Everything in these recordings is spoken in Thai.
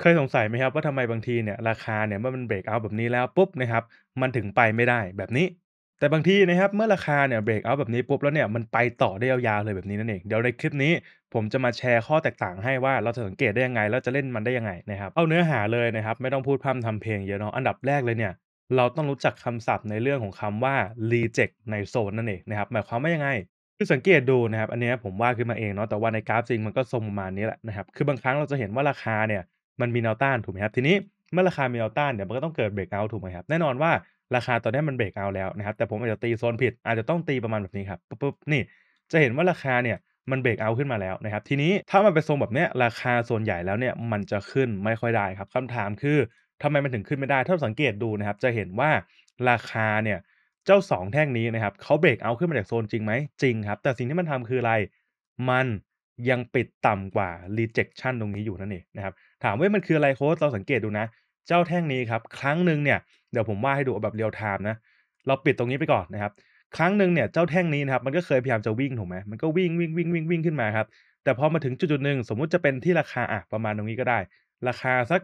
เคยสงสัยไหมครับว่าทำไมบางทีเนี่ยราคาเนี่ยเมื่อมันเบรกเอาแบบนี้แล้วปุ๊บนะครับมันถึงไปไม่ได้แบบนี้ แต่บางทีนะครับ เมื่อราคาเนี่ยเบรกเอาแบบนี้ปุ๊บแล้วเนี่ย มันไปต่อได้ยาวๆเลยแบบนี้นั่นเองเดี๋ยวในคลิปนี้ผมจะมาแชร์ข้อแตกต่างให้ว่าเราจะสังเกตได้ยังไง แล้วจะเล่นมันได้ยังไงนะครับเอาเนื้อหาเลยนะครับ ไม่ต้องพูดพร่ำทำเพลงเยอะเนาะอันดับแรกเลยเนี่ยเราต้องรู้จักคำศัพท์ในเรื่องของคำว่า reject ในโซนนั่นเองนะครับหมายความว่ายังไง คือสังเกตดูนะครับอันนี้ผมว่าขึ้นมาเองเนาะแต่ว่าในกราฟจริงมันก็ทรงประมาณนี้แหละนะครับคือบางครั้งเราจะเห็นว่าราคาเนี่ยมันมีแนวต้านถูกไหมครับ ทีนี้เมื่อราคามีแนวต้านเดี๋ยวมันก็ต้องเกิดเบรกเอาถูกไหมครับ แน่นอนว่าราคาตอนนี้มันเบรกเอาแล้วนะครับแต่ผมอาจจะตีโซนผิดอาจจะต้องตีประมาณแบบนี้ครับปุ๊บนี่จะเห็นว่าราคาเนี่ยมันเบรกเอาขึ้นมาแล้วนะครับ ทีนี้ถ้ามันไปนทรงแบบเนี้ยราคาส่วนใหญ่แล้วเนี่ยมันจะขึ้นไม่ค่อยได้ครับคำถามคือทำไมมันถึงขึ้นไม่ได้ถ้าสังเกตดูนะครับ จะเห็นว่าราคาเนี่ยเจ้า 2 แท่งนี้นะครับเขาเบรกเอาขึ้นมาจากโซนจริงไหมจริงครับแต่สิ่งที่มันทำคืออะไรมันยังปิดต่ำกว่า rejection ตรงนี้อยู่นั่นเองนะครับถามว่ามันคืออะไรโค้ดเราสังเกตดูนะ เจ้าแท่งนี้ครับครั้งหนึ่งเนี่ยเดี๋ยวผมว่าให้ดูแบบเรียลไทม์นะเราปิดตรงนี้ไปก่อนนะครับ ครั้งหนึ่งเนี่ยเจ้าแท่งนี้นะครับมันก็เคยพยายามจะวิ่งถูกไหมมันก็วิ่งวิ่งวิ่งวิ่งวิ่งขึ้นมาครับแต่พอมาถึงจุดจุดหนึ่งสมมุติจะเป็นที่ราคาอ่ะประมาณตรงนี้ก็ได้ ราคาสัก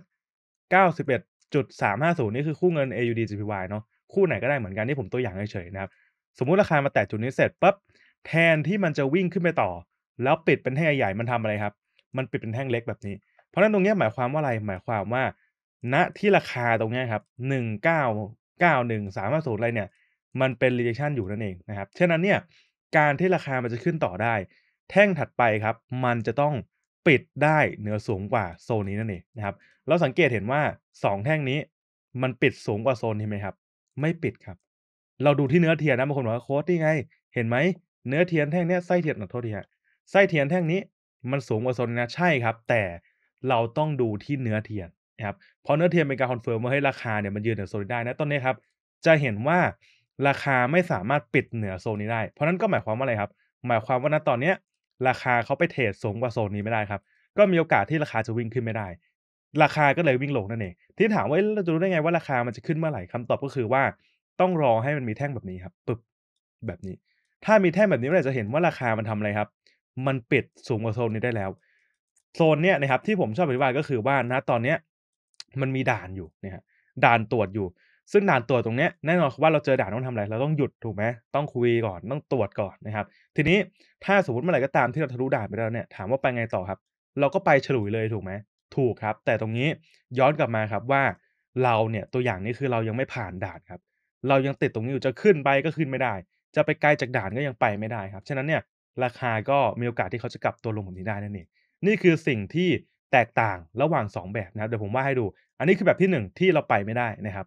91.350นี่คือคู่เงิน AUD j p y เนาะคู่ไหนก็ได้เหมือนกันนี่ผมตัวอย่างเฉยๆนะครับสมมุติราคามาแตะจุดนี้เสร็จปั๊บแทนที่มันจะวิ่งขึ้นไปต่อแล้วปิดเป็นแท่งใหญ่มันทำอะไรครับมันปิดเป็นแท่งเล็กแบบนี้เพราะนั้นตรงนี้หมายความว่าอะไรหมายความว่า ณที่ราคาตรงนี้ครับหนึ่งเก้าเก้าหนึ่งสามสูตรอะไรเนี่ยมันเป็น rejection อยู่นั่นเองนะครับฉะนั้นเนี่ยการที่ราคามันจะขึ้นต่อได้ แท่งถัดไปครับ มันจะต้องปิดได้เหนือสูงกว่าโซนนี้นั่นเองนะครับเราสังเกตเห็นว่า 2 แท่งนี้ มันปิดสูงกว่าโซนใช่ไหมครับ ไม่ปิดครับ เราดูที่เนื้อเทียนนะบางคนบอกว่าโค้ดนี่ไงเห็นไหมเนื้อเทียนแท่งนี้ไส้เทียนขอโทษทีฮะไส้เทียนแท่งนี้มันสูงกว่าโซนนีนะใช่ครับ แต่เราต้องดูที่เนื้อเทียนนะครับ เพราะเนื้อเทียนเป็นการคอนเฟิร์มว่าให้ราคาเนี่ยมันยืนเหนือโซนนี้ได้นะ ตอนนี้ครับจะเห็นว่าราคาไม่สามารถปิดเหนือโซนนี้ได้ เพราะนั้นก็หมายความว่าอะไรครับ หมายความว่าณตอนเนี้ย ราคาเขาไปเทรดสูงกว่าโซนนี้ไม่ได้ครับ ก็มีโอกาสที่ราคาจะวิ่งขึ้นไม่ได้ ราคาก็เลยวิ่งลงนั่นเอง ที่ถามว่าเราจะรู้ได้ไง ว่าราคามันจะขึ้นเมื่อไหร่คำตอบก็คือว่าต้องรอให้มันมีแท่งแบบนี้ครับ ปึ๊บแบบนี้ ถ้ามีแท่งแบบนี้เราจะเห็นว่าราคามันทำอะไรครับ มันปิดสูงกว่าโซนนี้ได้แล้วโซนเนี้ยนะครับที่ผมชอบอธิบายก็คือว่านะตอนเนี้ยมันมีด่านอยู่นะฮะด่านตรวจอยู่ ซึ่งด่านตรวจตรงเนี้ยแน่นอนว่าเราเจอด่านต้องทำอะไรเราต้องหยุดถูกไหมต้องคุยก่อนต้องตรวจก่อนนะครับทีนี้ถ้าสมมติเมื่อไหร่ก็ตามที่เราทะลุด่านไปแล้วเนี่ยถามว่าไปไงต่อครับ เราก็ไปฉลุยเลยถูกไหมถูกครับ แต่ตรงนี้ย้อนกลับมาครับว่าเราเนี่ยตัวอย่างนี้คือเรายังไม่ผ่านด่านครับ เรายังติดตรงนี้อยู่จะขึ้นไปก็ขึ้นไม่ได้ จะไปไกลจากด่านก็ยังไปไม่ได้ ครับ ฉะนั้นเนี่ยราคาก็มีโอกาสที่เขาจะกลับตัวลงแบบนี้ได้นั่นเองนี่คือสิ่งที่แตกต่างระหว่าง 2 แบบนะครับเดี๋ยวผมว่าให้ดู อันนี้คือแบบที่ 1 ที่เราไปไม่ได้นะครับ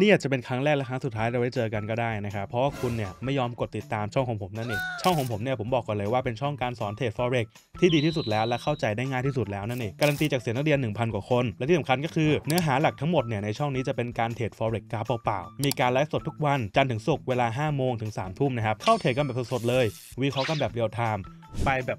นี่อาจจะเป็นครั้งแรกและครั้งสุดท้ายเราไว้เจอกันก็ได้นะครับเพราะว่าคุณเนี่ยไม่ยอมกดติดตามช่องของผมนั่นเองช่องของผมเนี่ยผมบอกก่อนเลยว่าเป็นช่องการสอนเทรด forex ที่ดีที่สุดแล้วและเข้าใจได้ง่ายที่สุดแล้วนั่นเองการันตีจากเสียงนักเรียน1,000 กว่าคน และที่สำคัญก็คือเนื้อหาหลักทั้งหมด เนี่ย ในช่องนี้จะเป็นการเทรด forex กการเปล่าๆมีการไลฟ์สดทุกวันจันทร์ถึงศุกร์เวลา5โมงถึง3ทุ่มนะครับเข้าเทรดกันแบบสดๆเลยวิเคราะห์กันแบบเรียลไทม์ไปแบบ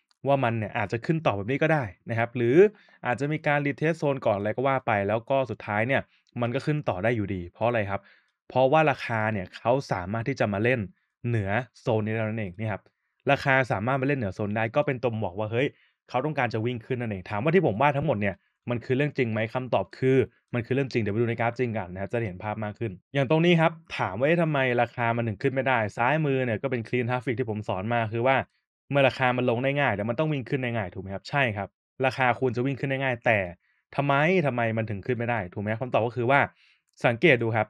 ว่ามันเนี่ยอาจจะขึ้นต่อแบบนี้ก็ได้นะครับหรืออาจจะมีการรีเทสโซนก่อนอะไรก็ว่าไปแล้วก็สุดท้ายเนี่ยมันก็ขึ้นต่อได้อยู่ดีเพราะอะไรครับ เพราะว่าราคาเนี่ยเขาสามารถที่จะมาเล่นเหนือโซนนี้แล้วนั่นเองนี่ครับราคาสามารถมาเล่นเหนือโซนได้ ก็เป็นตมบอกว่าเฮ้ยเขาต้องการจะวิ่งขึ้นนั่นเอง ถามว่าที่ผมว่าทั้งหมดเนี่ยมันคือเรื่องจริงไหมคำตอบคือมันคือเรื่องจริงเดี๋ยวไปดูในกราฟจริงกันนะครับจะเห็นภาพมากขึ้น อย่างตรงนี้ครับถามว่าทำไมราคามันถึงขึ้นไม่ได้ซ้ายมือเนี่ยก็เป็นคลีนทราฟิกที่ผมสอนมาคือว่าเมื่อราคามันลงได้ง่ายแต่มันต้องวิ่งขึ้นได้ง่าย ถูกไหมครับใช่ครับ ราคาคุณจะวิ่งขึ้นได้ง่ายแต่ทำไมทำไมมันถึงขึ้นไม่ได้ ถูกไหมคำตอบก็คือว่าสังเกตดู ครับ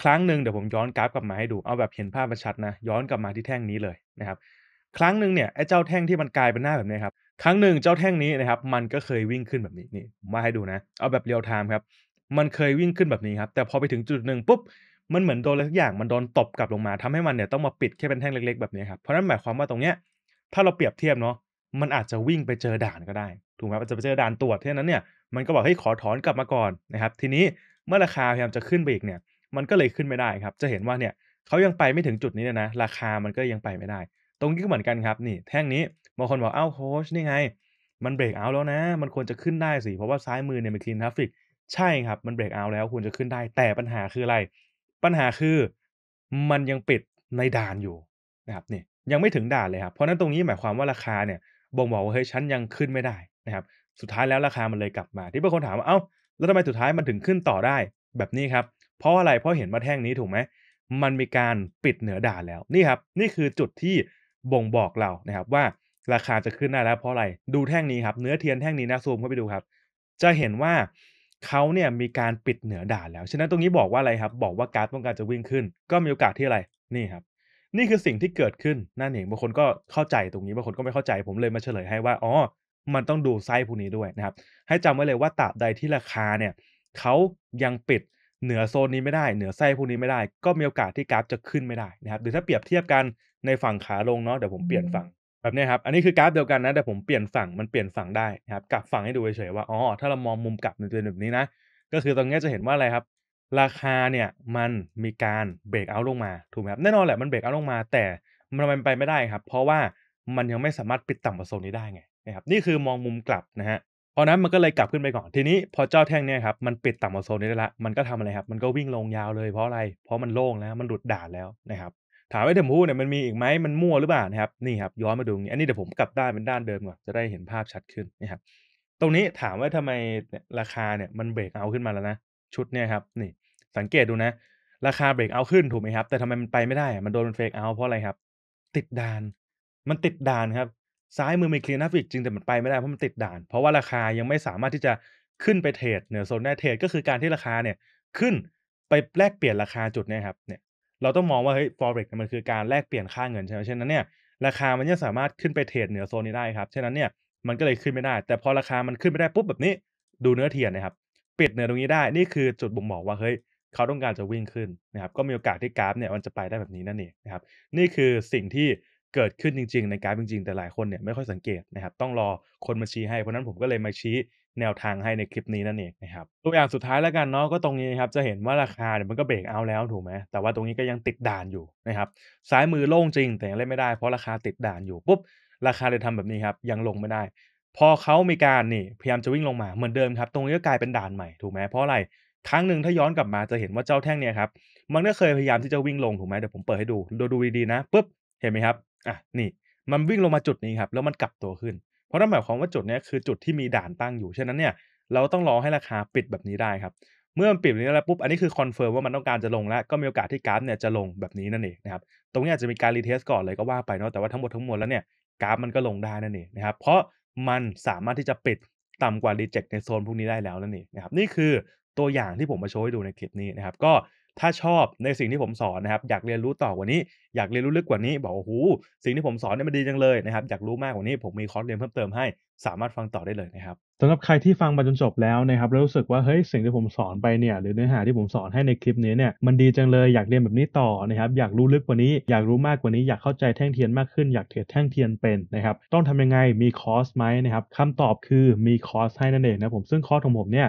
ครั้งหนึ่งเดี๋ยวผมย้อนกราฟกลับมาให้ดูเอาแบบเห็นภาพชัดนะย้อนกลับมาที่แท่งนี้เลยนะครับครั้งหนึ่งเนี่ยไอ้เจ้าแท่งที่มันกลายเป็นหน้าแบบนี้ครับครั้งหนึ่งเจ้าแท่งนี้นะครับมันก็เคยวิ่งขึ้นแบบนี้นี่ผม่าให้ดูนะ เอาแบบเรียลไทม์ครับมันเคยวิ่งขึ้นแบบนี้ครับแต่พอไปถึงจุดหนึ่งปุ๊บมันเหมือนโดนอะไรสักอย่างมันโดนตบกลับลงมาทำให้มันเนี่ย ต้องมาปิดแค่เป็นแท่งเล็กๆแบบนี้ครับเพราะนั้นหมายความว่าตรงเนี้ยถ้าเราเปรียบเทียบเนาะ มันอาจจะวิ่งไปเจอด่านก็ได้ ถูกไหมอาจจะไปเจอด่านตรวจเท่านั้นเนี่ย มันก็บอก ให้ขอถอนกลับมาก่อนนะครับ ทีนี้เมื่อราคาพยายามจะขึ้นไปอีกเนี่ย มันก็เลยขึ้นไม่ได้ครับ จะเห็นว่าเนี่ยเขายังไปไม่ถึงจุดนี้นะ ราคามันก็ยังไปไม่ได้ ตรงนี้ก็เหมือนกันครับ นี่ แท่งนี้ บางคนบอกเอ้าโค้ชนี่ไง มันเบรกเอา แล้วนะ มันควรจะขึ้นได้สิ เพราะว่าซ้ายมือเนี่ยมันคลีนทราฟิกใช่ครับ มันเบรกเอาแล้วควรจะขึ้นได้ แต่ปัญหาคืออะไร ปัญหาคือ มันยังปิดในด่านอยู่นะครับนี่ยังไม่ถึงด่านเลยครับเพราะนั้นตรงนี้หมายความว่าราคาเนี่ยบ่งบอกว่าเฮ้ยฉันยังขึ้นไม่ได้นะครับ สุดท้ายแล้วราคามันเลยกลับมาที่บางคนถามว่าเอา้าแล้วทำไมสุดท้ายมันถึงขึ้นต่อได้แบบนี้ครับ เพราะอะไรเพราะเห็นมาแท่งนี้ถูกไหมมันมีการปิดเหนือด่านแล้วนี่ครับ นี่คือจุดที่บ่งบอกเรานะครับ ว่าราคาจะขึ้นได้แล้วเพราะอะไรดูแท่งนี้ครับ เนื้อเทียนแท่งนี้นะซูมเข้าไปดูครับ จะเห็นว่าเขาเนี่ยมีการปิดเหนือด่านแล้ว ฉะนั้นตรงนี้บอกว่าอะไรครับ บอกว่าการต้องการจะวิ่งขึ้น ก็มีโอกาสที่อะไรนี่ครับนี่คือสิ่งที่เกิดขึ้นนั่นเองบางคนก็เข้าใจตรงนี้ บางคนก็ไม่เข้าใจ ผมเลยมาเฉลยให้ว่า อ๋อ มันต้องดูไส้พวกนี้ด้วยนะครับ ให้จำไว้เลยว่าตราบใดที่ราคาเนี่ยเขายังปิดเหนือโซนนี้ไม่ได้ เหนือไส้พวกนี้ไม่ได้ ก็มีโอกาสที่กราฟจะขึ้นไม่ได้นะครับ หรือถ้าเปรียบเทียบกันในฝั่งขาลงเนาะ เดี๋ยวผมเปลี่ยนฝั่งแบบนี้ครับ อันนี้คือกราฟเดียวกันนะแต่ผมเปลี่ยนฝั่ง มันเปลี่ยนฝั่งได้นะครับ กลับฝั่งให้ดูเฉยๆว่า อ๋อ ถ้าเรามองมุมกลับในตัวแบบนี้นะก็คือตรงนี้จะเห็นว่าอะไรครับราคาเนี่ยมันมีการเบรกเอาลงมาถูกไหมครับแน่นอนแหละมันเบรกเอาลงมา แต่มันไปไม่ได้ครับ เพราะว่ามันยังไม่สามารถปิดต่ำกว่าโซนนี้ได้ไงนะครับนี่คือมองมุมกลับนะฮะเพราะนั้นมันก็เลยกลับขึ้นไปก่อนทีนี้พอเจ้าแท่งเนี่ยครับมันปิดต่ำกว่าโซนนี้ได้ละ มันก็ทำอะไรครับ มันก็วิ่งลงยาวเลยเพราะอะไร เพราะมันโล่งแล้ว มันหลุดด่านแล้วนะครับถามว่าเผมพูเนี่ยมันมีอีกไหมมันมั่วหรือเปล่านะครับนี่ครับย้อนมาดูอันนี้เดี๋ยวผมกลับด้านเป็นด้านเดิมก่อนจะได้เห็นภาพชัดขึ้นนะครับตรงนี้ถามว่าทำไมราคาเนี่ยมันเบรกเอาขึ้นมาแล้วนะชุดเนี่ยครับนี่สังเกตดูนะ ราคาเบรกเอาขึ้นถูกไหมครับแต่ทำไมมันไปไม่ได้มันโดนเฟกเอาเพราะอะไรครับติดด่าน มันติดด่านครับ ซ้ายมือมีคลีนนัฟิกจริงแต่มันไปไม่ได้ เพราะมันติดด่าน เพราะว่าราคายังไม่สามารถที่จะขึ้นไปเทรดเหนือโซนได้เทรดก็คือการที่ราคา เนี่ย ขึ้นไปแลกเปลี่ยนราคาจุดนี่ครับเนี่ย เราต้องมองว่าเฮ้ยฟ์เร็กมันคือการแลกเปลี่ยนค่าเงินใช่ไหมเช่นนั้นเนี่ยราคามันจะสามารถขึ้นไปเทรดเหนือโซนนี้ได้ครับเ่นนั้นเนี่ยมันก็เลยขึ้นไม่ได้ แต่พอราคามันขึ้นไม่ได้ปุ๊บแบบนี้ ดูเนื้อเทียนนะครับปิดเหนือตรงนี้ได้นี่คือจุดบ่งบอกว่าเฮ้ยเขาต้องการจะวิ่งขึ้นนะครับก็มีโอกาสที่กราฟเนี่ยมันจะไปได้แบบนี้นั่นเองนะครับนี่คือสิ่งที่เกิดขึ้นจริงๆในกราฟจริงๆ แต่หลายคนเนี่ยไม่ค่อยสังเกตนะครับต้องรอคนมาชี้ให้เพราะนั้นผมก็เลยมาชี้แนวทางให้ในคลิปนี้นั่นเองนะครับตัวอย่างสุดท้ายแล้วกันเนาะก็ตรงนี้นะครับจะเห็นว่าราคาเนี่ยมันก็เบรกเอาแล้วถูกไหมแต่ว่าตรงนี้ก็ยังติดด่านอยู่นะครับซ้ายมือโล่งจริง แต่ยังเล่นไม่ได้เพราะราคาติดด่านอยู่ปุ๊บราคาเลยทำแบบนี้ครับยังลงไม่ได้ พอเขามีการนี่พยายามจะวิ่งลงมาเหมือนเดิมครับตรงนี้ก็กลายเป็นด่านใหม่ถูกไหมเพราะอะไรครั้งหนึ่งถ้าย้อนกลับมาจะเห็นว่าเจ้าแท่งเนี่ยครับ มันก็เคยพยายามที่จะวิ่งลงถูกไหมเดี๋ยวผมเปิดให้ดู ดูดูดีๆนะปุ๊บ เห็นไหมครับอ่ะนี่ มันวิ่งลงมาจุดนี้ครับแล้วมันกลับตัวขึ้นเพราะนั่นหมายความว่าจุดนี้คือจุดที่มีด่านตั้งอยู่ฉะนั้นเนี่ยเราต้องรอให้ราคาปิดแบบนี้ได้ครับเมื่อมันปิดนี้แล้วปุ๊บอันนี้คือคอนเฟิร์มว่ามันต้องการจะลงแล้วก็มีโอกาสที่กราฟเนี่ยจะลงแบบนี้นั่นเองนะครับตรงนี้อาจจะมีการรีเทสก่อนเลยก็ว่าไปเนาะแต่ว่าทั้งหมดทั้งมวลแล้วเนี่ยกราฟมันก็ลงได้นั่นเองนะครับเพราะมันสามารถที่จะปิดต่ำกว่ารีเจ็คในโซนพวกนี้ได้แล้วนั่นเองนะครับนี่คืตัวอย่างที่ผมมาโชว์ให้ดูในคลิปนี้นะครับก็ถ้าชอบในสิ่งที่ผมสอนนะครับ อยากเรียนรู้ต่อกว่านี้ อยากเรียนรู้ลึกกว่านี้บอกว่าหูสิ่งที่ผมสอนเนี่ยมันดีจังเลยนะครับ อยากรู้มากกว่านี้ผมมีคอร์สเรียนเพิ่มเติมให้สามารถฟังต่อได้เลยนะครับสำหรับใครที่ฟังมาจนจบแล้วนะครับแล้วรู้สึกว่าเฮ้ยสิ่งที่ผมสอนไปเนี่ยหรือเนื้อหาที่ผมสอนให้ในคลิปนี้เนี่ยมันดีจังเลยอยากเรียนแบบนี้ต่อนะครับอยากรู้ลึกกว่านี้ อยากรู้มากกว่านี้ อยากเข้าใจแท่งเทียนมากขึ้นอยากเทรดแท่งเทียนเป็นนะครับต้องทำยังไงมีคอร์สไหมนะครับคำตอบคือมีคอร์สให้นั่นเองนะผมซึ่งคอร์สของผมเนี่ย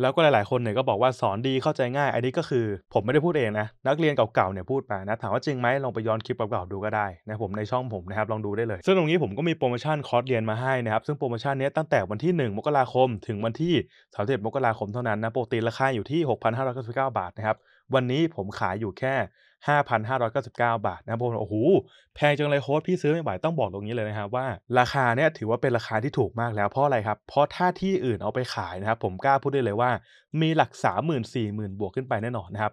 แล้วก็หลายๆ คนเนี่ยก็บอกว่าสอนดีเข้าใจง่าย อันนี้ก็คือผมไม่ได้พูดเองนะนักเรียนเก่า ๆ เนี่ยพูดมานะถามว่าจริงไหมลองไปย้อนคลิปเก่าๆ ดูก็ได้นะผมในช่องผมนะครับลองดูได้เลย ซึ่งตรงนี้ผมก็มีโปรโมชั่นคอร์สเรียนมาให้นะครับ ซึ่งโปรโมชั่นนี้ตั้งแต่วันที่ 1 มกราคม ถึงวันที่ 31 มกราคมเท่านั้นนะโปรตีนราคาอยู่ที่ 6,599 บาทนะครับวันนี้ผมขายอยู่แค่5,599 บาทนะผมโอ้โหแพงจังเลยโค้ดพี่ซื้อไม่ไหวต้องบอกตรงนี้เลยนะครับว่า ราคาเนี่ยถือว่าเป็นราคาที่ถูกมากแล้วเพราะอะไรครับ เพราะถ้าที่อื่นเอาไปขายนะครับ ผมกล้าพูดได้เลยว่า มีหลัก3 0 0 0 0 4 0 0 0 0 บวกขึ้นไปแน่นอนนะครับ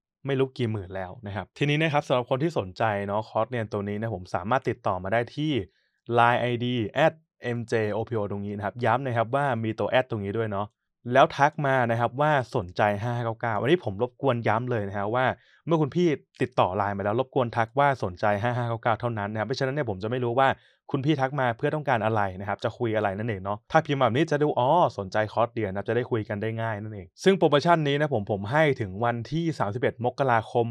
ไม่รู้กี่หมื่นแล้วนะครับทีนี้นะครับสำหรับคนที่สนใจเนาะคอร์สเรียนตัวนี้นะผมสามารถติดต่อมาได้ที่ Line ID at mjopo ตรงนี้นะครับย้ำนะครับว่ามีตัวแอดตรงนี้ด้วยเนาะแล้วทักมานะครับว่าสนใจ599 วันนี้ผมรบกวนย้ำเลยนะฮะว่าเมื่อคุณพี่ติดต่อไลน์มาแล้ว รบกวนทักว่าสนใจ 5599เท่านั้นนะครับเพราะฉะนั้นเนี่ยผมจะไม่รู้ว่าคุณพี่ทักมาเพื่อต้องการอะไรนะครับ จะคุยอะไรนั่นเองเนาะถ้าพิมพ์แบบนี้จะดูอ๋อสนใจคอร์สเดียนนะจะได้คุยกันได้ง่ายนั่นเอง ซึ่งโปรโมชั่นนี้นะผมผมให้ถึงวันที่ 31 มกราคม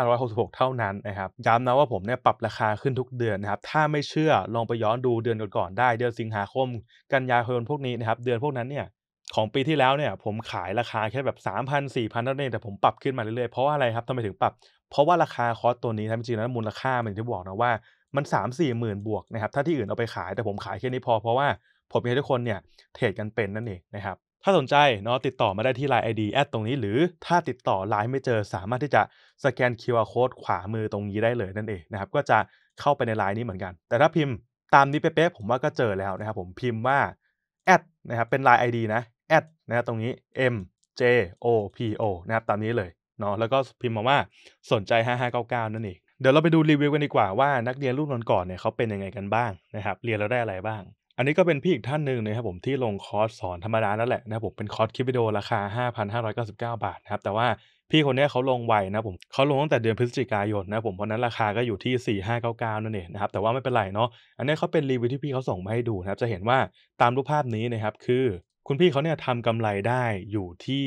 2566เท่านั้นนะครับย้ำนะว่าผมเนี่ยปรับราคาขึ้นทุกเดือนนะครับถ้าไม่เชื่อลองไปย้อนดูเดือนก่อนๆได้ เดือนสิงหาคมกันยายนพวกนี้นะครับเดือนพวกนั้นเนี่ยของปีที่แล้วเนี่ยผมขายราคาแค่แบบ3 0 0 0 4,000นั่นเองแต่ผมปรับขึ้นมาเรื่อยๆเพราะว่าอะไรครับทำไมถึงปรับ เพราะว่าราคาคอร์สตัวนี้นะจริงๆแล้วมูลค่ามันที่บอกนะว่ามันสามสี่หมื่นบวกนะครับถ้าที่อื่นเอาไปขาย แต่ผมขายแค่นี้พอ เพราะว่าผมอยากทุกคนเนี่ยเทรดกันเป็นนั่นเองนะครับถ้าสนใจเนาะติดต่อมาได้ที่ Line ID แอดตรงนี้หรือถ้าติดต่อไลน์ไม่เจอสามารถที่จะสแกน QR Code ขวามือตรงนี้ได้เลยนั่นเองนะครับก็จะเข้าไปในไลน์นี้เหมือนกัน แต่ถ้าพิมพ์ตามนี้เป๊ะๆผมว่าก็เจอแล้วนะครับผมพิมพ์ว่าแอดนะครับเป็น Line ID นะแอดนะครับตรงนี้ M J O P O นะครับตามนี้เลยเนาะแล้วก็พิมพ์มาว่าสนใจ5599นั่นเองเดี๋ยวเราไปดูรีวิวกันดีกว่าว่า นักเรียนรุ่นก่อนๆเนี่ยเขาเป็นยังไงกันบ้างนะครับ เรียนแล้วได้อะไรบ้าง อันนี้ก็เป็นพี่อีกท่านหนึ่งนะครับผมที่ลงคอร์สสอนธรรมดานั่นแหละนะครับผมเป็นคอร์สคลิปวิดีโอราคา 5,599 บาทนะครับแต่ว่าพี่คนนี้เขาลงไวนะผมเขาลงตั้งแต่เดือนพฤศจิกายนนะผมเพราะนั้นราคาก็อยู่ที่4599นั่นเองนะครับแต่ว่าไม่เป็นไรเนาะอันนี้เขาเป็นรีวิวที่พี่เขาส่งมาให้ดูนะครับจะเห็นว่าตามรูปภาพนี้นะครับคือคุณพี่เขาเนี่ยทำกำไรได้อยู่ที่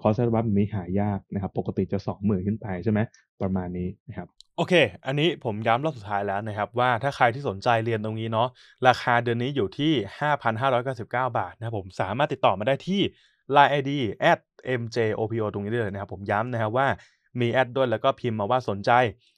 คอร์สอัลบั้มนี้หายากนะครับปกติจะสองหมื่นขึ้นไปใช่ไหมประมาณนี้นะครับโอเค อันนี้ผมย้ำรอบสุดท้ายแล้วนะครับ ว่าถ้าใครที่สนใจเรียนตรงนี้เนาะราคาเดือนนี้อยู่ที่ 5,599 บาทนะครับผมสามารถติดต่อมาได้ที่ Line ID at mjopo ตรงนี้ได้เลยนะครับ ผมย้ำนะครับว่ามีแอดด้วยแล้วก็พิมพ์มาว่าสนใจ